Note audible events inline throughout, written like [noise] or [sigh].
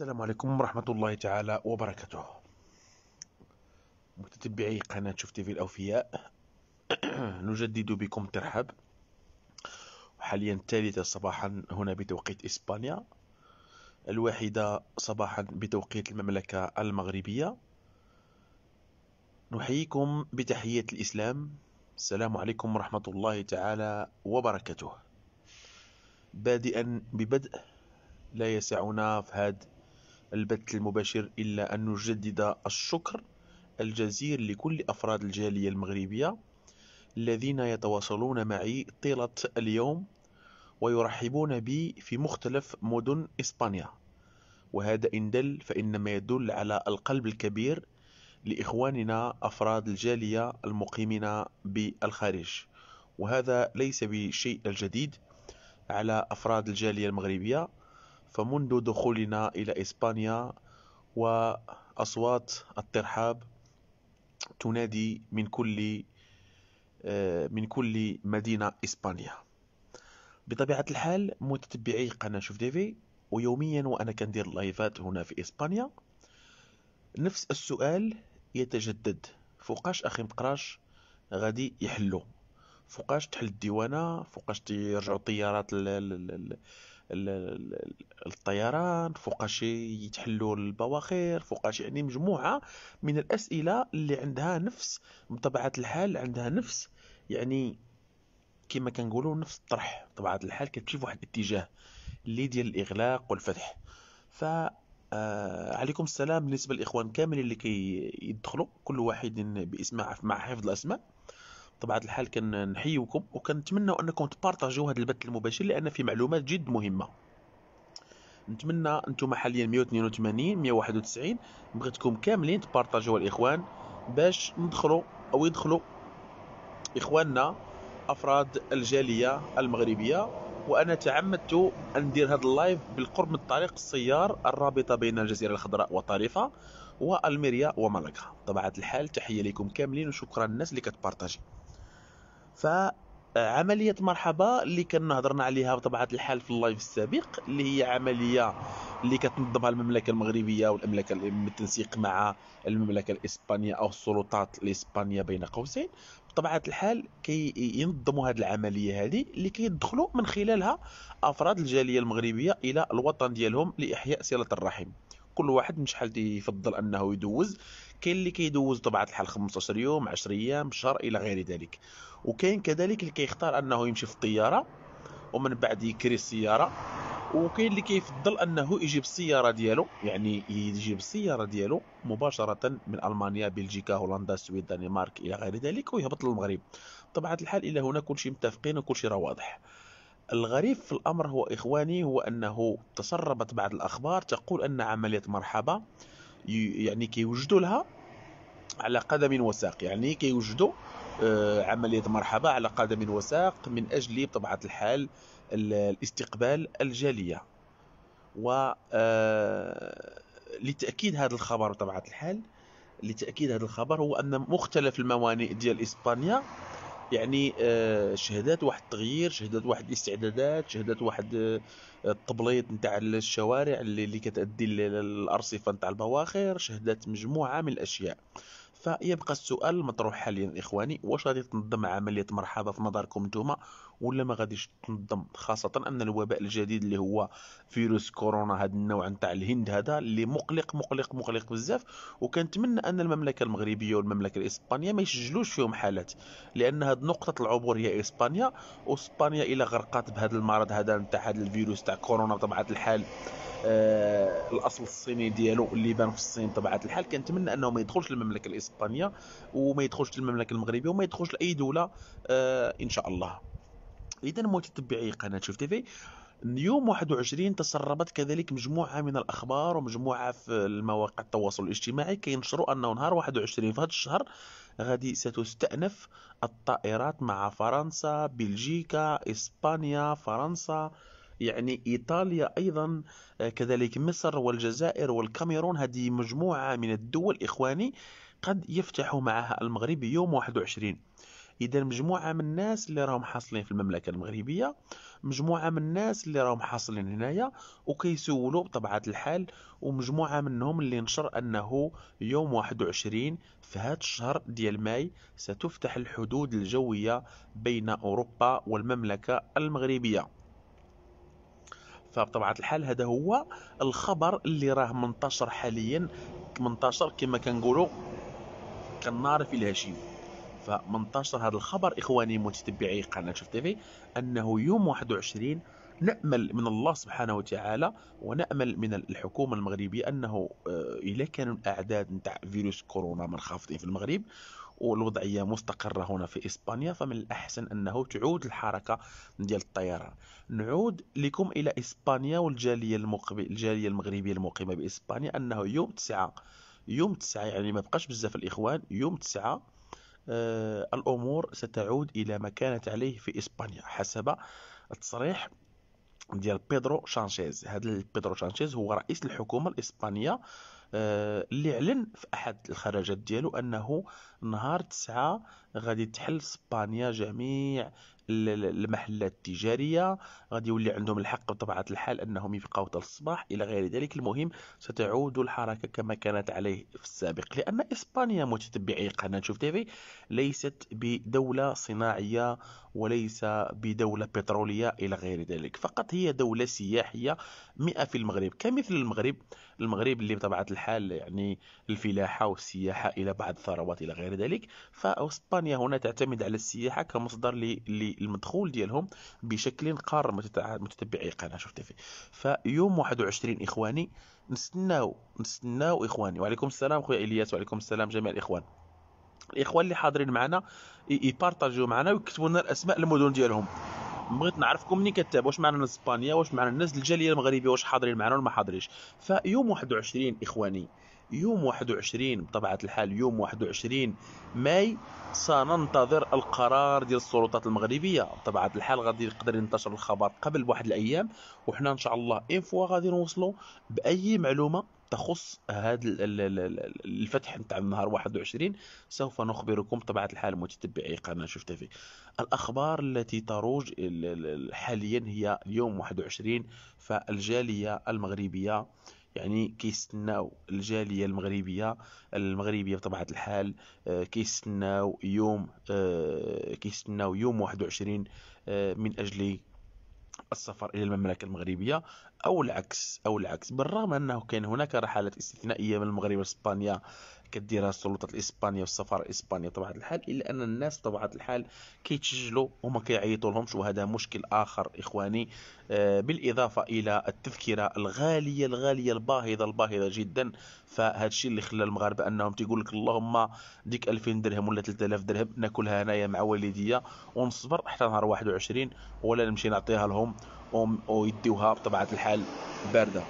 السلام عليكم ورحمة الله تعالى وبركاته متتبعي قناة شوف تيفي الأوفياء [clears throat] نجدد بكم ترحب حاليا الثالثة صباحا هنا بتوقيت إسبانيا الواحدة صباحا بتوقيت المملكة المغربية نحييكم بتحية الإسلام السلام عليكم ورحمة الله تعالى وبركاته بادئا ببدء لا يسعنا في هذا البث المباشر إلا أن نجدد الشكر الجزير لكل أفراد الجالية المغربية الذين يتواصلون معي طيلة اليوم ويرحبون بي في مختلف مدن إسبانيا وهذا إن دل فإنما يدل على القلب الكبير لإخواننا أفراد الجالية المقيمين بالخارج وهذا ليس بشيء الجديد على أفراد الجالية المغربية فمنذ دخولنا إلى إسبانيا وأصوات الترحاب تنادي من كل آه، من كل مدينة إسبانيا بطبيعة الحال متتبعي قناة شوف ديفي ويوميا وأنا كندير لايفات هنا في إسبانيا نفس السؤال يتجدد فوقاش أخي مقراش غادي يحلو فوقاش تحل الديوانة فوقاش يرجعوا الطيارات الطيران فوقاش يتحلوا البواخر فوقاش يعني مجموعه من الاسئله اللي عندها نفس بطبيعه الحال عندها نفس يعني كما كنقولوا نفس الطرح بطبيعه الحال كتمشي فواحد الاتجاه اللي ديال الاغلاق والفتح ف آه عليكم السلام بالنسبه للاخوان كاملين اللي كيدخلوا كي كل واحد باسمه مع حفظ الاسماء طبعا الحال كنحيوكم وكنتمنى انكم تبارطاجيو هذا البث المباشر لان فيه معلومات جد مهمه نتمنى انتم حاليا 182 191 بغيتكم كاملين تبارطاجيو الاخوان باش ندخلوا او يدخلوا اخواننا افراد الجاليه المغربيه وانا تعمدت ان ندير هذا اللايف بالقرب من طريق السيار الرابطه بين الجزيره الخضراء وطريفه والميريا وملقا طبعا الحال تحيه لكم كاملين وشكرا الناس اللي كتبارطاجي فعملية مرحبا اللي كنا هضرنا عليها بطبيعة الحال في اللايف السابق اللي هي عملية اللي كتنظمها المملكة المغربية والمملكة بالتنسيق مع المملكة الإسبانية أو السلطات الإسبانية بين قوسين بطبيعة الحال كي ينظموا هذه العملية هذه اللي كيدخلوا من خلالها أفراد الجالية المغربية إلى الوطن ديالهم لإحياء صلة الرحم كل واحد من شحال يفضل انه يدوز كاين اللي كيدوز بطبيعه الحال 15 يوم 10 ايام شهر الى غير ذلك وكاين كذلك اللي كيختار انه يمشي في الطياره ومن بعد يكري السياره وكاين اللي كيفضل انه يجيب السياره ديالو يعني يجيب السياره ديالو مباشره من المانيا بلجيكا هولندا السويد دنمارك الى غير ذلك ويهبط للمغرب بطبيعه الحال الى هنا كلشي متفقين وكلشي راه واضح الغريب في الأمر هو إخواني هو أنه تسربت بعض الأخبار تقول أن عملية مرحبا يعني كيوجدوا لها على قدم وساق يعني كيوجدوا آه، عملية مرحبا على قدم وساق من أجل بطبيعة الحال الاستقبال الجالية و آه، لتأكيد هذا الخبر بطبيعة الحال لتأكيد هذا الخبر هو أن مختلف الموانئ ديال إسبانيا يعني آه، شهدات واحد التغيير شهدات واحد الاستعدادات شهدات واحد آه، التبليط نتاع الشوارع اللي, اللي كتأدي للأرصفة نتاع البواخر شهدات مجموعة من الأشياء فيبقى السؤال المطروح حاليا إخواني واش غادي تنظم عملية مرحبا في مداركم نتوما ولا ما غاديش تنظم خاصه ان الوباء الجديد اللي هو فيروس كورونا هذا النوع نتاع الهند هذا اللي مقلق مقلق مقلق بزاف وكنتمنى ان المملكه المغربيه والمملكه الاسبانيه ما يسجلوش فيهم حالات لان هذه نقطه العبور هي اسبانيا واسبانيا الى غرقات بهذا المرض هذا نتاع هذا الفيروس تاع كورونا بطبيعه الحال آه الاصل الصيني ديالو اللي بان في الصين بطبيعه الحال كنتمنى انه ما يدخلش للمملكه الاسبانيه وما يدخلش للمملكه المغربيه وما يدخلش لاي دوله آه ان شاء الله اذا متتبعي قناه شوف تيفي يوم 21 تسربت كذلك مجموعة من الأخبار ومجموعة في المواقع التواصل الاجتماعي كينشروا أنه نهار 21 في هذا الشهر غادي ستستأنف الطائرات مع فرنسا بلجيكا إسبانيا فرنسا يعني إيطاليا أيضا آه، كذلك مصر والجزائر والكاميرون هذه مجموعة من الدول إخواني قد يفتح معها المغرب يوم 21 اذا مجموعه من الناس اللي راهم حاصلين في المملكه المغربيه مجموعه من الناس اللي راهم حاصلين هنايا وكيسولوا بطبيعه الحال ومجموعه منهم اللي نشر انه يوم 21 في هذا الشهر ديال ماي ستفتح الحدود الجويه بين اوروبا والمملكه المغربيه فبطبيعه الحال هذا هو الخبر اللي راه منتشر حاليا منتشر كما كنقولوا كالنار في الهشيم فمن هذا الخبر إخواني متتبعي قناة شوف تيفي أنه يوم 21 نأمل من الله سبحانه وتعالى ونأمل من الحكومة المغربية أنه إذا آه، كانوا الأعداد نتاع فيروس كورونا منخفضين في المغرب والوضعية مستقرة هنا في إسبانيا فمن الأحسن أنه تعود الحركة ديال الطيران نعود لكم إلى إسبانيا والجالية المقبل الجالية المغربية المقيمة بإسبانيا أنه يوم 9 يوم 9 يعني ما بقاش بزاف الإخوان يوم 9 آه، الأمور ستعود إلى ما كانت عليه في إسبانيا حسب التصريح ديال بيدرو شانشيز هذا بيدرو شانشيز هو رئيس الحكومه الاسبانيه آه، اللي اعلن في احد الخرجات ديالو انه نهار 9 غادي تحل اسبانيا جميع المحلات التجارية غادي يولي عندهم الحق بطبيعة الحال أنهم يبقاو حتى الصباح إلى غير ذلك المهم ستعود الحركة كما كانت عليه في السابق لأن إسبانيا متتبعي قناة شوف تيفي ليست بدولة صناعية وليس بدولة بترولية إلى غير ذلك فقط هي دولة سياحية مئة في المغرب كمثل المغرب المغرب اللي بطبيعة الحال يعني الفلاحة والسياحة إلى بعض الثروات إلى غير ذلك فإسبانيا هنا تعتمد على السياحة كمصدر المدخول ديالهم بشكل قار متتبعي قناه شفت في فيوم 21 اخواني نستناو نستناو اخواني وعليكم السلام خويا الياس وعليكم السلام جميع الاخوان الاخوان اللي حاضرين معنا يبارطاجيو معنا ويكتبوا لنا الاسماء المدن ديالهم بغيت نعرفكم منين كتابوا واش معنا الناس اسبانيا واش معنا الناس الجاليه المغربيه واش حاضرين معنا ولا ما حاضرينش فيوم 21 اخواني يوم 21 بطبيعة الحال يوم 21 ماي سننتظر القرار ديال السلطات المغربية بطبيعة الحال غادي يقدر ينتشر الخبر قبل بواحد الأيام وحنا إن شاء الله إن فوا غادي نوصلوا بأي معلومة تخص هذا الفتح نتاع النهار 21 سوف نخبركم بطبيعة الحال متتبعي قناة شوف تيفي الأخبار التي تروج حاليا هي اليوم 21 فالجالية المغربية يعني كيستناو الجاليه المغربيه المغربيه بطبيعه الحال آه، كيستناو يوم آه، كيستناو يوم 21 آه، من اجل السفر الى المملكه المغربيه او العكس او العكس بالرغم انه كان هناك رحلات استثنائيه من المغرب لاسبانيا كديرها السلطات الاسبانيه والسفاره الاسبانيه بطبيعه الحال الا ان الناس بطبيعه الحال كيتسجلوا وما كيعيطوا لهمش وهذا مشكل اخر اخواني آه، بالاضافه الى التذكره الغاليه الغاليه الباهظه الباهظه جدا فهذا الشيء اللي خلى المغاربه انهم تيقول لك اللهم ديك 2000 درهم ولا 3000 درهم ناكلها هنايا مع والديا ونصبر حتى نهار 21 ولا نمشي نعطيها لهم ويديوها بطبيعه الحال بارده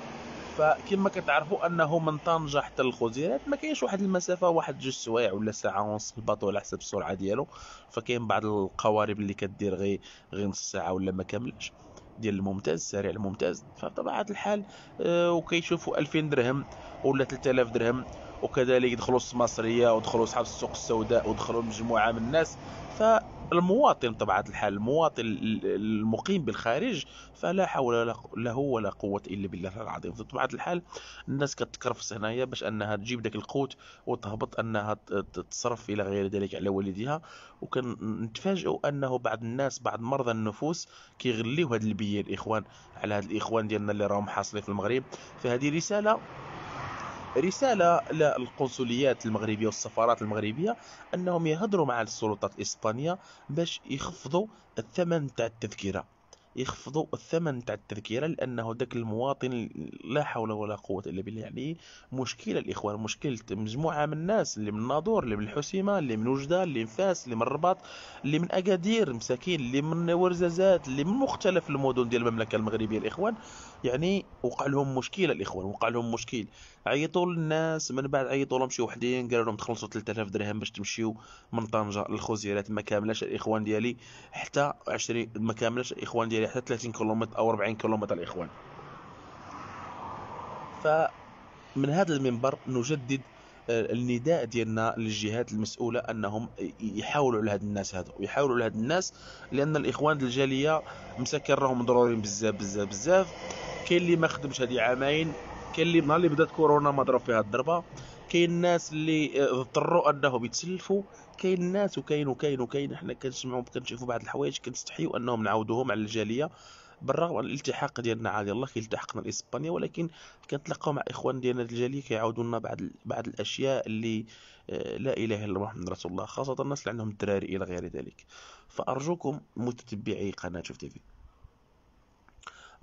فكما كتعرفوا انه من طنجة حتى الخزيرات ما كاينش واحد المسافه واحد جوج سوايع ولا ساعه ونص الباطو على حسب السرعه ديالو فكاين بعض القوارب اللي كدير غير غير نص ساعه ولا ما كاملش ديال الممتاز السريع الممتاز فبطبيعه الحال آه، وكيشوفوا 2000 درهم ولا 3000 درهم وكذلك دخلوا السماصريه ودخلوا اصحاب السوق السوداء ودخلوا مجموعه من الناس ف المواطن طبعا الحال المواطن المقيم بالخارج فلا حول له ولا قوة إلا بالله العظيم طبعا الحال الناس كتكرفس هنايا باش أنها تجيب داك القوت وتهبط أنها تصرف إلى غير ذلك على والديها وكنتفاجئوا أنه بعض الناس بعض مرضى النفوس كيغليو هاد البيا الإخوان على هاد الإخوان ديالنا اللي راهم حاصلين في المغرب فهذه رسالة رسالة للقنصليات المغربية والسفارات المغربية أنهم يهضروا مع السلطات الإسبانية باش يخفضوا الثمن تاع التذكرة يخفضوا الثمن تاع التذكره لانه ذاك المواطن لا حول ولا قوه الا بالله يعني مشكله الاخوان مشكله مجموعه من الناس اللي من ناظور اللي من الحسيمه اللي من وجده اللي من فاس اللي من الرباط اللي من اكادير مساكين اللي من ورزازات اللي من مختلف المدن ديال المملكه المغربيه الاخوان يعني وقع لهم مشكله الاخوان وقع لهم مشكل عيطوا للناس من بعد عيطوا لهم شي وحدين قالوا لهم تخلصوا 3000 درهم باش تمشيو من طنجه للخزيرات ما كاملاش الاخوان ديالي حتى 20 ما كاملاش الاخوان ديالي هي رحله 30 كيلومتر او 40 كيلومتر الاخوان فمن هذا المنبر نجدد آه، النداء ديالنا للجهات المسؤوله انهم يحاولوا على هاد الناس هادو ويحاولوا على هاد الناس لان الاخوان الجاليه مساكن راهم ضروريين بزاف بزاف بزاف كاين اللي ما خدمش هادي عامين كاين اللي نهار اللي بدات كورونا ما ضرب فيها الضربه كاين الناس اللي آه، اضطروا انهم يتسلفوا كاين الناس وكاين وكاين وكاين حنا كنسمعوا كنشوفوا بعض الحوايج كنستحيوا انهم نعاودوهم على الجاليه بالرغم من الالتحاق ديالنا عادي الله كيلتحقنا لاسبانيا ولكن كنتلاقاو مع اخوان ديالنا الجاليه كيعاودوا لنا بعض بعض الاشياء اللي آه، لا اله الا محمد رسول الله خاصه الناس اللي عندهم الدراري الى غير ذلك فارجوكم متتبعي قناه شوف تيفي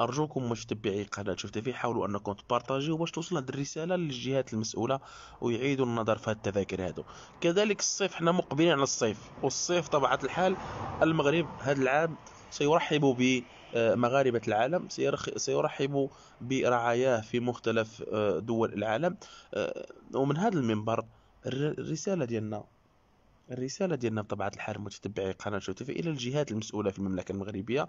ارجوكم متابعي قناه شفت في حاولوا انكم تبارطاجيو باش توصل هذه الرساله للجهات المسؤوله ويعيدوا النظر في التذاكر هذو كذلك الصيف حنا مقبلين على الصيف والصيف طبعا الحال المغرب هذا العام سيرحب ب آه، مغاربة العالم سيرحب برعاياه في مختلف آه، دول العالم آه، ومن هذا المنبر الرسالة ديالنا الرسالة ديالنا بطبيعة الحال متتبعي قناة شوتيفي إلى الجهات المسؤولة في المملكة المغربية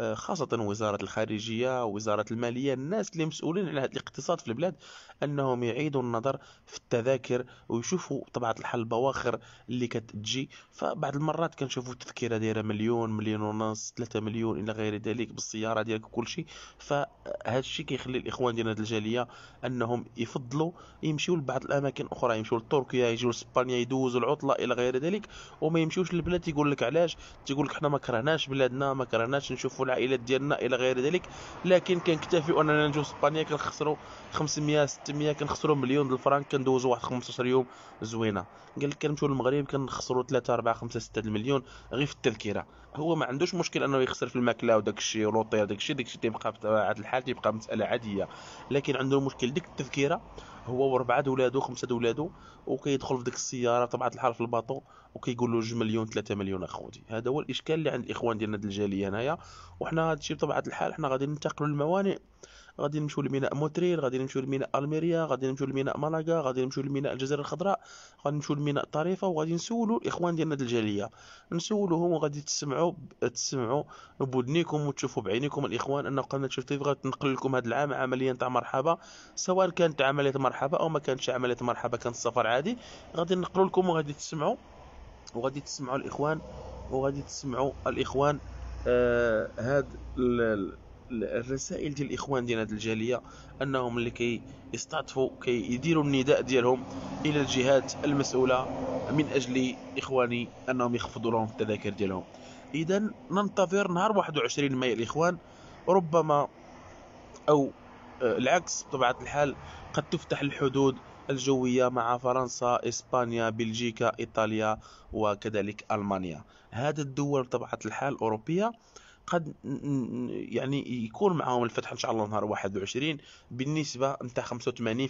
آه، خاصة وزارة الخارجية وزارة المالية الناس اللي مسؤولين على هذا الاقتصاد في البلاد أنهم يعيدوا النظر في التذاكر ويشوفوا طبعا الحل البواخر اللي كتجي فبعض المرات كنشوفوا التذكرة دايرة مليون مليون ونص ثلاثة مليون إلى غير ذلك بالسيارة ديالك وكل شيء فهذا آه، الشيء كيخلي الإخوان ديالنا الجالية أنهم يفضلوا يمشيوا لبعض الأماكن أخرى يمشيوا لتركيا يجيو لإسبانيا يدوزوا العطلة إلى غير ذلك وما يمشيوش للبلاد يقول لك علاش تيقول لك حنا ما كرهناش بلادنا ما كرهناش نشوفوا العائلات ديالنا الى غير ذلك لكن كنكتفي اننا نجيو اسبانيا كنخسروا 500 600 كنخسروا مليون الفرنك كندوزوا واحد 15 يوم زوينه قال لك كنمشيو للمغرب كنخسروا 3 4 5 6 المليون غير في التذكره هو ما عندوش مشكل انه يخسر في الماكله وداك الشيء ولوطير داك الشيء داك الشيء تيبقى بطبيعه الحال تيبقى مساله عاديه لكن عنده المشكل ديك التذكره هو وربعه ولادو خمسه ولادو وكيدخل في ديك السياره بطبيعه الحال في الباطو وكيقول له جوج مليون ثلاثة مليون اخوتي هذا هو الاشكال اللي عند الاخوان ديالنا ديال الجاليه هنايا وحنا هادشي بطبيعه الحال حنا غادي ننتقلوا للموانئ غادي نمشيو لميناء موتريل غادي نمشيو لميناء الميريا غادي نمشيو لميناء مالاغا غادي نمشيو لميناء الجزائر الخضراء غادي نمشيو لميناء طريفه وغادي نسولو الاخوان ديالنا الجاليه نسولوهم وغادي تسمعوا تسمعوا بودنيكم وتشوفوا بعينيكم الاخوان ان قناه شوف تيف غتنقل لكم هذا العام عمليه تاع مرحبا سواء كانت عمليه مرحبا او ما كانتش عمليه مرحبا كان السفر عادي غادي نقروا لكم وغادي تسمعوا وغادي تسمعوا الاخوان وغادي تسمعوا الاخوان آه، هاد الرسائل ديال الاخوان ديال هذه الجاليه انهم اللي كي يستعطفوا كي يديروا النداء ديالهم الى الجهات المسؤوله من اجل اخواني انهم يخفضوا لهم التذاكر ديالهم اذا ننتظر نهار 21 ماي الاخوان ربما او آه، العكس بطبيعه الحال قد تفتح الحدود الجوية مع فرنسا إسبانيا بلجيكا إيطاليا وكذلك ألمانيا هذه الدول بطبيعة الحال أوروبية قد يعني يكون معهم الفتح ان شاء الله نهار 21 بالنسبه نتاع 85%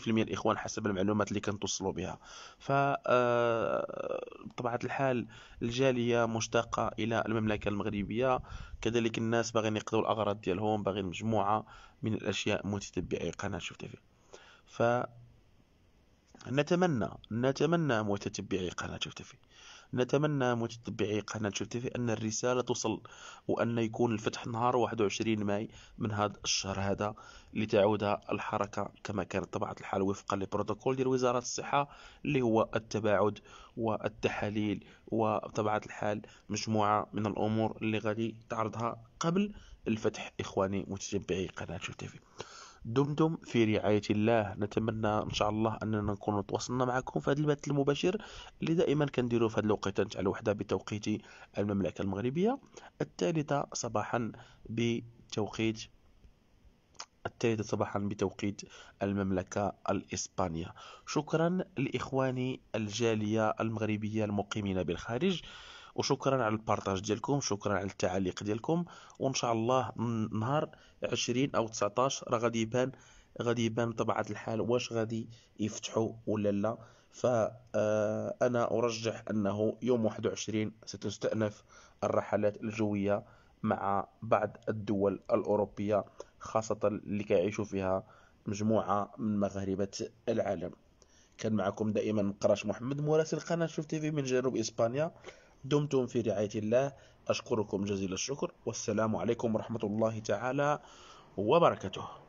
الاخوان حسب المعلومات اللي كنتوصلوا بها ف آه، بطبيعه الحال الجاليه مشتاقه الى المملكه المغربيه كذلك الناس باغيين يقضوا الاغراض ديالهم باغيين مجموعه من الاشياء متتبعي قناه شوف تيفي ف نتمنى نتمنى متتبعي قناه شوف تيفي نتمنى متتبعي قناة تيفي أن الرسالة توصل وأن يكون الفتح نهار 21 ماي من هذا الشهر هذا لتعود الحركة كما كانت طبعا الحال وفقا لبروتوكول ديال وزارة الصحة اللي هو التباعد والتحاليل وطبعا الحال مجموعة من الأمور اللي غادي تعرضها قبل الفتح إخواني متتبعي قناة تيفي دمتم في رعاية الله نتمنى ان شاء الله اننا نكون تواصلنا معكم في هذا البث المباشر اللي دائما كنديروه في هذه الوقيته على الوحده بتوقيت المملكه المغربيه الثالثه صباحا بتوقيت الثالثة صباحا بتوقيت المملكة الإسبانية شكرا لإخواني الجالية المغربية المقيمين بالخارج وشكرا على البارتاج ديالكم شكرا على التعليق ديالكم وان شاء الله نهار 20 او 19 راه غادي يبان غادي يبان بطبيعه الحال واش غادي يفتحوا ولا لا فانا آه، ارجح انه يوم 21 ستستأنف الرحلات الجويه مع بعض الدول الاوروبيه خاصه اللي كيعيشوا فيها مجموعه من مغاربه العالم كان معكم دائما قراش محمد مراسل قناه شوف تيفي من جنوب اسبانيا دمتم في رعاية الله أشكركم جزيل الشكر والسلام عليكم ورحمة الله تعالى وبركاته